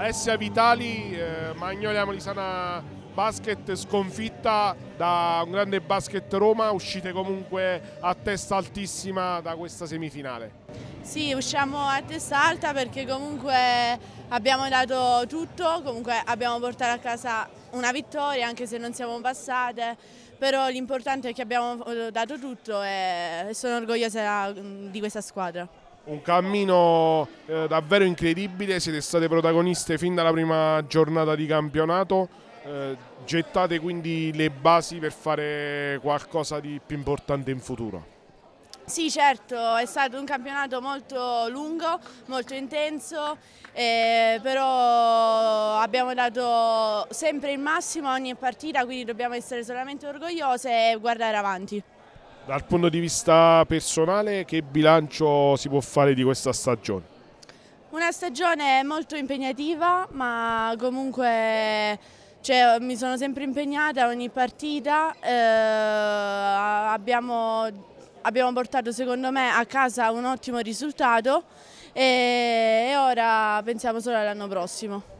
Alessia Vitali, eh, Magnolia Molisana Basket sconfitta da un grande basket Roma, uscite comunque a testa altissima da questa semifinale. Sì, usciamo a testa alta perché comunque abbiamo dato tutto, comunque abbiamo portato a casa una vittoria anche se non siamo passate, però l'importante è che abbiamo dato tutto e sono orgogliosa mm, di questa squadra un cammino eh, davvero incredibile, siete state protagoniste fin dalla prima giornata di campionato, eh, gettate quindi le basi per fare qualcosa di più importante in futuro. Sì, certo, è stato un campionato molto lungo, molto intenso, eh, però abbiamo dato sempre il massimo a ogni partita, quindi dobbiamo essere solamente orgogliose e guardare avanti dal punto di vista personale che bilancio si può fare di questa stagione? Una stagione molto impegnativa ma comunque cioè, mi sono sempre impegnata ogni partita, eh, abbiamo, abbiamo portato secondo me a casa un ottimo risultato e, e ora pensiamo solo all'anno prossimo.